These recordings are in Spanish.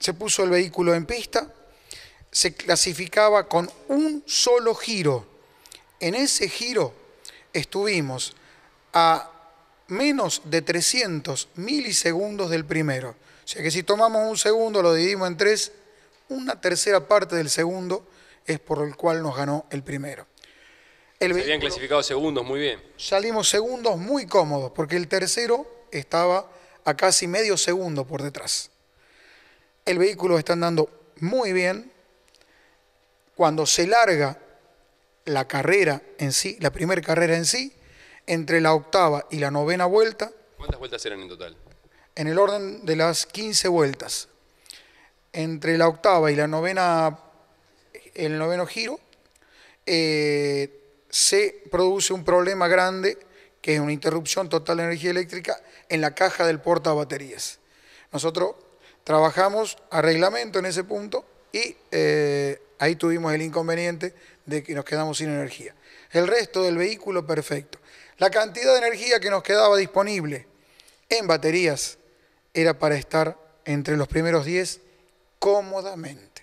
se puso el vehículo en pista, se clasificaba con un solo giro. En ese giro estuvimos a menos de 300 milisegundos del primero. O sea que si tomamos un segundo, lo dividimos en tres, una tercera parte del segundo es por el cual nos ganó el primero. El Se habían clasificado segundos, muy bien. Salimos segundos muy cómodos, porque el tercero estaba a casi medio segundo por detrás el vehículo está andando muy bien. Cuando se larga la carrera en sí, la primera carrera en sí, entre la octava y la novena vuelta. ¿Cuántas vueltas eran en total? En el orden de las 15 vueltas. Entre la octava y la novena, el noveno giro, eh, se produce un problema grande que es una interrupción total de energía eléctrica en la caja del porta baterías. Nosotros Trabajamos a reglamento en ese punto y eh, ahí tuvimos el inconveniente de que nos quedamos sin energía. El resto del vehículo, perfecto. La cantidad de energía que nos quedaba disponible en baterías era para estar entre los primeros 10 cómodamente.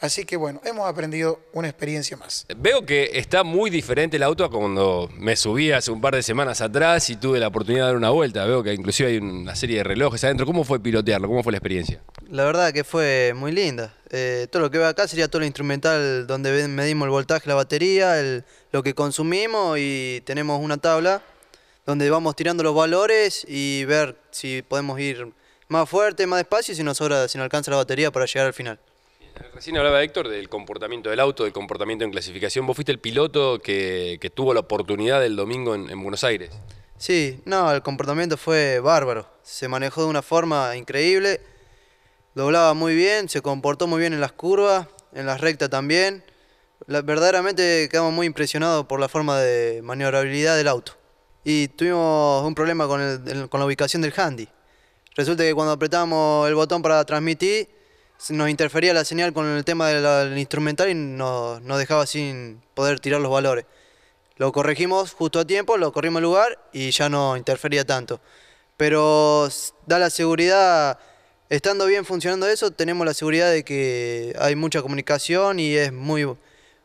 Así que bueno, hemos aprendido una experiencia más. Veo que está muy diferente el auto a cuando me subí hace un par de semanas atrás y tuve la oportunidad de dar una vuelta. Veo que inclusive hay una serie de relojes adentro. ¿Cómo fue pilotearlo? ¿Cómo fue la experiencia? La verdad que fue muy linda. Eh, todo lo que veo acá sería todo lo instrumental donde medimos el voltaje, la batería, lo que consumimos y tenemos una tabla donde vamos tirando los valores y ver si podemos ir más fuerte, más despacio y si nos sobra, si nos alcanza la batería para llegar al final. Recién hablaba Héctor del comportamiento del auto, del comportamiento en clasificación. Vos fuiste el piloto que, tuvo la oportunidad el domingo en, Buenos Aires. Sí, no, el comportamiento fue bárbaro. Se manejó de una forma increíble, doblaba muy bien, se comportó muy bien en las curvas, en las rectas también. verdaderamente quedamos muy impresionados por la forma de maniobrabilidad del auto. Y tuvimos un problema con, con la ubicación del handy. Resulta que cuando apretamos el botón para transmitir, nos interfería la señal con el tema del, instrumental y nos, dejaba sin poder tirar los valores. Lo corregimos justo a tiempo, lo corrimos al lugar y ya no interfería tanto. Pero da la seguridad, estando bien funcionando eso, tenemos la seguridad de que hay mucha comunicación y es muy,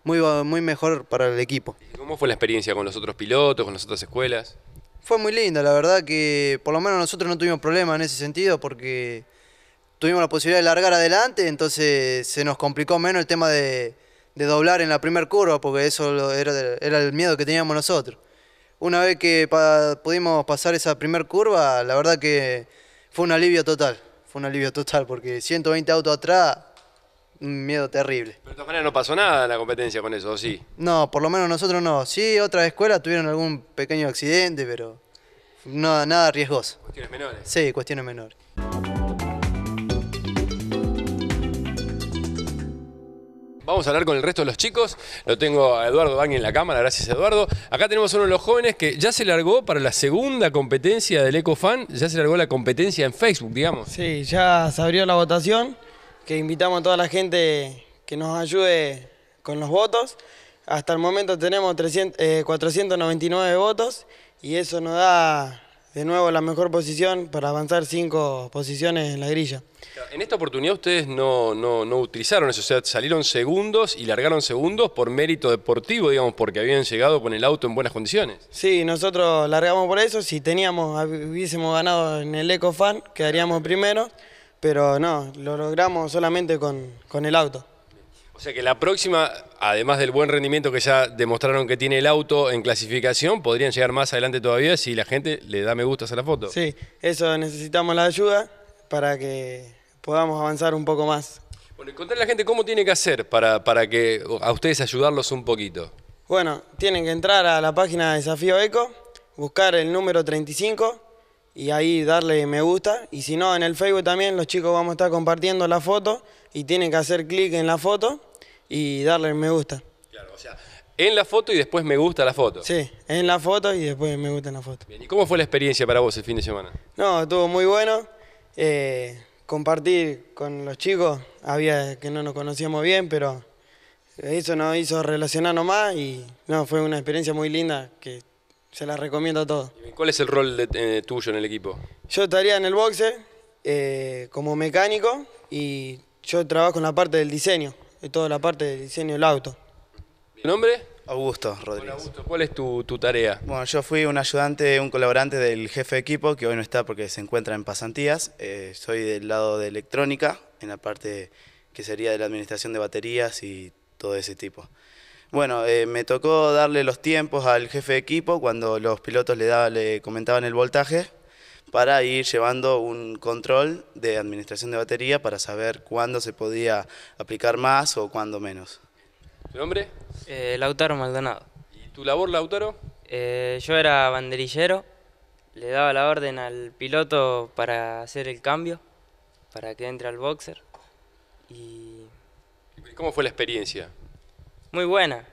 muy, muy mejor para el equipo. ¿Cómo fue la experiencia con los otros pilotos, con las otras escuelas? Fue muy linda, la verdad que por lo menos nosotros no tuvimos problemas en ese sentido porque tuvimos la posibilidad de largar adelante, entonces se nos complicó menos el tema de, doblar en la primera curva, porque eso era, el miedo que teníamos nosotros. Una vez que pudimos pasar esa primera curva, la verdad que fue un alivio total, fue un alivio total, porque 120 autos atrás, un miedo terrible. Pero de todas maneras no pasó nada en la competencia con eso, ¿o sí? No, por lo menos nosotros no. Sí, otras escuelas tuvieron algún pequeño accidente, pero nada nada riesgoso. Cuestiones menores. Sí, cuestiones menores. Vamos a hablar con el resto de los chicos. Lo tengo a Eduardo Bagni en la cámara, gracias Eduardo. Acá tenemos uno de los jóvenes que ya se largó para la segunda competencia del Ecofan, ya se largó la competencia en Facebook, digamos. Sí, ya se abrió la votación, que invitamos a toda la gente que nos ayude con los votos. Hasta el momento tenemos 499 eh, votos y eso nos da de nuevo la mejor posición para avanzar cinco posiciones en la grilla. En esta oportunidad ustedes no, utilizaron eso, o sea, salieron segundos y largaron segundos por mérito deportivo, digamos, porque habían llegado con el auto en buenas condiciones. Sí, nosotros largamos por eso, si teníamos, hubiésemos ganado en el Ecofan, quedaríamos primero, pero no, lo logramos solamente con el auto. O sea que la próxima, además del buen rendimiento que ya demostraron que tiene el auto en clasificación, podrían llegar más adelante todavía si la gente le da me gustas a la foto. Sí, eso necesitamos la ayuda para que podamos avanzar un poco más. Bueno, contarle a la gente cómo tiene que hacer para, para que a ustedes ayudarlos un poquito. Bueno, tienen que entrar a la página de Desafío Eco, buscar el número 35 y ahí darle me gusta. Y si no, en el Facebook también los chicos vamos a estar compartiendo la foto y tienen que hacer clic en la foto y darle me gusta. Claro, o sea, en la foto y después me gusta la foto. Sí, en la foto y después me gusta la foto. Bien, ¿y cómo fue la experiencia para vos el fin de semana? No, estuvo muy bueno. Eh, compartir con los chicos, había que no nos conocíamos bien, pero eso nos hizo relacionarnos más y no, fue una experiencia muy linda que se la recomiendo a todos. ¿Cuál es el rol eh, tuyo en el equipo? Yo estaría en el boxe eh, como mecánico y yo trabajo en la parte del diseño de toda la parte de diseño del auto. ¿Tu nombre? Augusto Rodríguez. Hola, Augusto, ¿cuál es tu, tarea? Bueno, yo fui un ayudante, un colaborante del jefe de equipo, que hoy no está porque se encuentra en pasantías. Eh, soy del lado de electrónica, en la parte que sería de la administración de baterías y todo ese tipo. Bueno, eh, me tocó darle los tiempos al jefe de equipo cuando los pilotos le, le comentaban el voltaje para ir llevando un control de administración de batería para saber cuándo se podía aplicar más o cuándo menos. ¿Tu nombre? Eh, Lautaro Maldonado. ¿Y tu labor, Lautaro? Eh, yo era banderillero, le daba la orden al piloto para hacer el cambio, para que entre al boxer. Y... ¿Cómo fue la experiencia? Muy buena,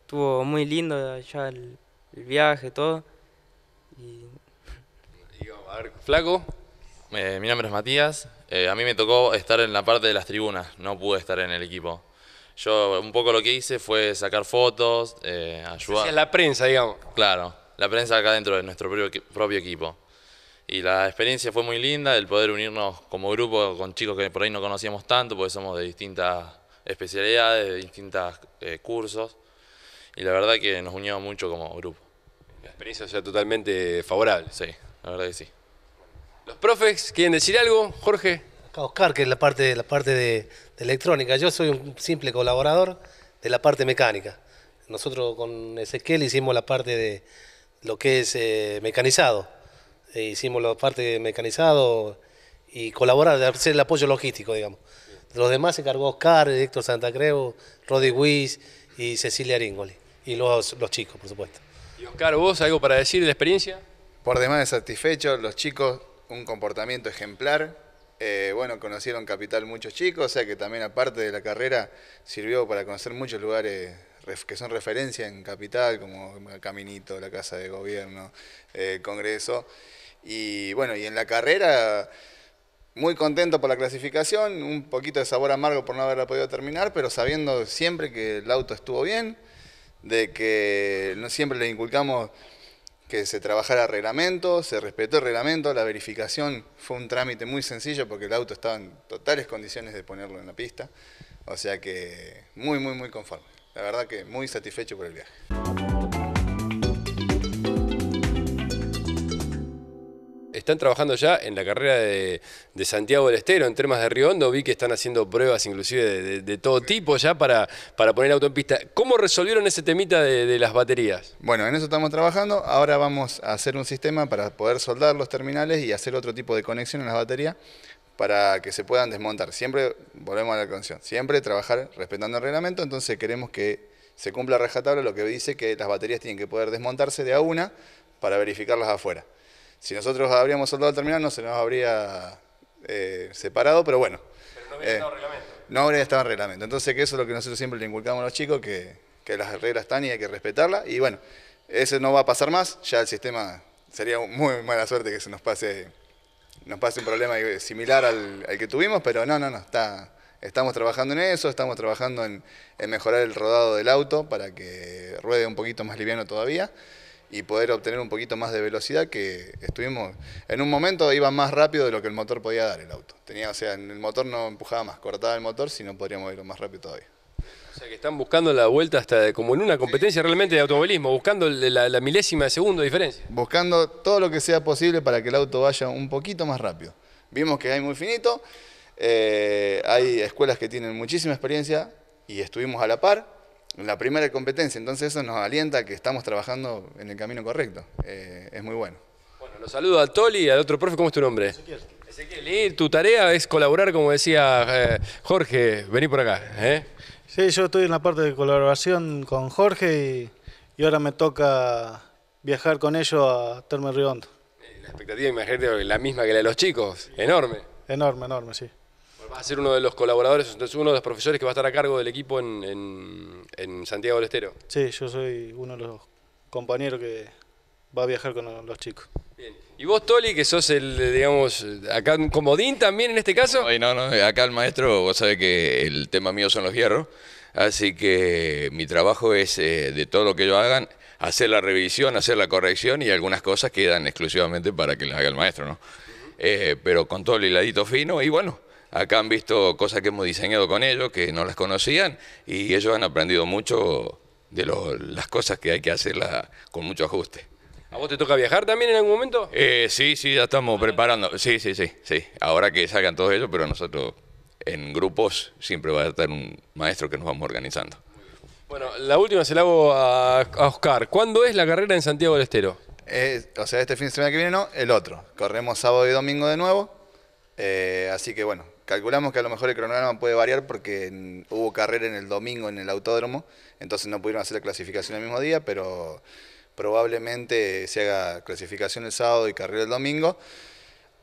estuvo muy lindo allá el, viaje, todo. Y flaco, eh, mi nombre es Matías. Eh, a mí me tocó estar en la parte de las tribunas, no pude estar en el equipo. Yo un poco lo que hice fue sacar fotos, eh, ayudar. Es la prensa, digamos. Claro, la prensa acá dentro de nuestro propio, equipo. Y la experiencia fue muy linda, el poder unirnos como grupo con chicos que por ahí no conocíamos tanto, porque somos de distintas especialidades, de distintos cursos. Y la verdad que nos unió mucho como grupo. La experiencia sea totalmente favorable. Sí, la verdad que sí. Profes, ¿quieren decir algo? Jorge. Oscar, que es la parte, de la parte de, electrónica. Yo soy un simple colaborador de la parte mecánica. Nosotros con Ezequiel hicimos la parte de lo que es eh, mecanizado. Eh, hicimos la parte de mecanizado y colaborar, hacer el apoyo logístico, digamos. los demás se encargó Oscar, Héctor Creu, Roddy Wiss y Cecilia Ringoli. Y los, los chicos, por supuesto. Y Oscar, ¿vos algo para decir de la experiencia? Por demás satisfecho, los chicos un comportamiento ejemplar. Eh, bueno, conocieron Capital muchos chicos, o sea que también aparte de la carrera sirvió para conocer muchos lugares que son referencia en Capital, como Caminito, la Casa de Gobierno, el eh, Congreso. Y bueno, y en la carrera, muy contento por la clasificación, un poquito de sabor amargo por no haberla podido terminar, pero sabiendo siempre que el auto estuvo bien, de que no siempre le inculcamos que se trabajara reglamento, se respetó el reglamento, la verificación fue un trámite muy sencillo porque el auto estaba en totales condiciones de ponerlo en la pista, o sea que muy, muy, muy conforme. La verdad que muy satisfecho por el viaje. están trabajando ya en la carrera de, Santiago del Estero, en temas de Riondo, vi que están haciendo pruebas inclusive de, todo tipo ya para, para poner auto en pista. ¿Cómo resolvieron ese temita de, las baterías? Bueno, en eso estamos trabajando, ahora vamos a hacer un sistema para poder soldar los terminales y hacer otro tipo de conexión en las baterías para que se puedan desmontar. Siempre, volvemos a la canción, siempre trabajar respetando el reglamento, entonces queremos que se cumpla rajatabla lo que dice que las baterías tienen que poder desmontarse de a una para verificarlas afuera. Si nosotros habríamos soldado el terminal, no se nos habría eh, separado, pero bueno. Pero no habría eh, estado en reglamento. No habría estado reglamento. Entonces, que eso es lo que nosotros siempre le inculcamos a los chicos, que, las reglas están y hay que respetarlas. Y bueno, eso no va a pasar más. Ya el sistema sería muy mala suerte que se nos pase nos pase un problema similar al, que tuvimos, pero no, no, no, está, estamos trabajando en eso, estamos trabajando en, mejorar el rodado del auto para que ruede un poquito más liviano todavía y poder obtener un poquito más de velocidad que estuvimos, en un momento iba más rápido de lo que el motor podía dar el auto. Tenía, o sea, el motor no empujaba más, cortaba el motor, si no podríamos ir más rápido todavía. O sea que están buscando la vuelta hasta como en una competencia realmente de automovilismo, buscando la, milésima de segundo de diferencia. Buscando todo lo que sea posible para que el auto vaya un poquito más rápido. Vimos que hay muy finito, eh, hay escuelas que tienen muchísima experiencia y estuvimos a la par, la primera competencia. Entonces eso nos alienta que estamos trabajando en el camino correcto. Eh, es muy bueno. Bueno, los saludo a Toli y al otro profe. ¿Cómo es tu nombre? Ezequiel. Ezequiel, y tu tarea es colaborar, como decía eh, Jorge. Vení por acá. ¿eh? Sí, yo estoy en la parte de colaboración con Jorge y, ahora me toca viajar con ellos a Terme Ribondo. La expectativa, imagínate, la misma que la de los chicos. Enorme. Enorme, enorme, sí. Va a ser uno de los colaboradores, entonces uno de los profesores que va a estar a cargo del equipo en, Santiago del Estero. Sí, yo soy uno de los compañeros que va a viajar con los chicos. ¿Y vos, Toli, que sos el, digamos, acá un comodín también en este caso? No, no, acá el maestro, vos sabés que el tema mío son los hierros, así que mi trabajo es, eh, de todo lo que ellos hagan, hacer la revisión, hacer la corrección y algunas cosas quedan exclusivamente para que las haga el maestro, ¿no? Eh, pero con todo el hiladito fino y bueno, acá han visto cosas que hemos diseñado con ellos, que no las conocían, y ellos han aprendido mucho de las cosas que hay que hacerlas con mucho ajuste. ¿A vos te toca viajar también en algún momento? Eh, sí, sí, ya estamos preparando. Sí, sí, sí, sí. Ahora que salgan todos ellos, pero nosotros en grupos siempre va a estar un maestro que nos vamos organizando. Bueno, la última se la hago a, Oscar. ¿Cuándo es la carrera en Santiago del Estero? o sea, este fin de semana que viene no, el otro. Corremos sábado y domingo de nuevo. Eh, así que bueno, calculamos que a lo mejor el cronograma puede variar porque hubo carrera en el domingo en el autódromo, entonces no pudieron hacer la clasificación el mismo día, pero probablemente se haga clasificación el sábado y carrera el domingo.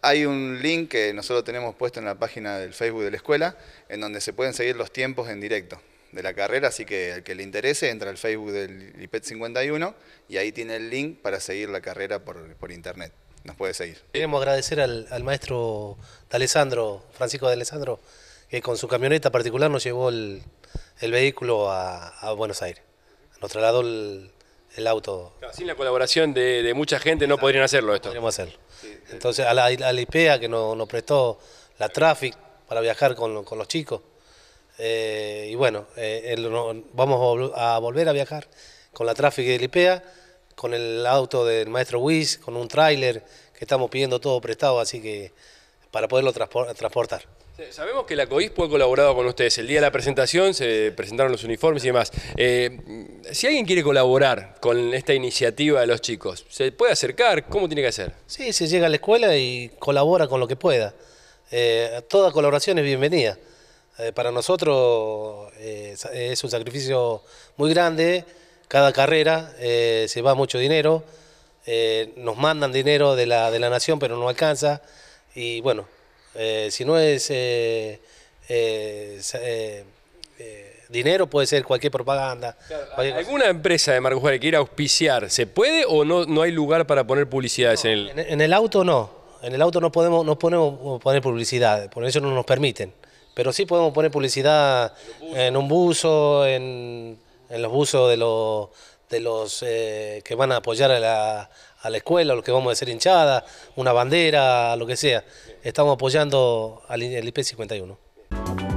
Hay un link que nosotros tenemos puesto en la página del Facebook de la escuela, en donde se pueden seguir los tiempos en directo de la carrera, así que al que le interese entra al Facebook del IPET 51 y ahí tiene el link para seguir la carrera por internet nos puede seguir. Queremos agradecer al, maestro Alessandro, Francisco de Alessandro, que con su camioneta particular nos llevó el, vehículo a, Buenos Aires. Nos trasladó el, auto. sin la colaboración de, mucha gente no podrían hacerlo esto. Podríamos hacerlo. Entonces, a la, IPEA que nos, prestó la Traffic para viajar con, los chicos. Eh, y bueno, eh, vamos a volver a viajar con la Traffic de la IPEA con el auto del maestro Wiz, con un tráiler que estamos pidiendo todo prestado, así que para poderlo transportar. Sabemos que la COIS ha colaborado con ustedes. El día de la presentación se presentaron los uniformes y demás. Eh, si alguien quiere colaborar con esta iniciativa de los chicos, ¿se puede acercar? ¿Cómo tiene que hacer? Sí, se llega a la escuela y colabora con lo que pueda. Eh, toda colaboración es bienvenida. Eh, para nosotros es un sacrificio muy grande cada carrera eh, se va mucho dinero, eh, nos mandan dinero de la, de la nación, pero no alcanza. Y bueno, eh, si no es dinero, puede ser cualquier propaganda. ¿Alguna empresa de Marcos Juárez que ir auspiciar, se puede o no, no hay lugar para poner publicidades en el...? En, el auto no. En el auto no podemos, no podemos poner publicidad, por eso no nos permiten. Pero sí podemos poner publicidad en un buzo, en en los buzos de los, de eh, los que van a apoyar a la, escuela, los que vamos a ser hinchada, una bandera, lo que sea. Estamos apoyando al IP 51.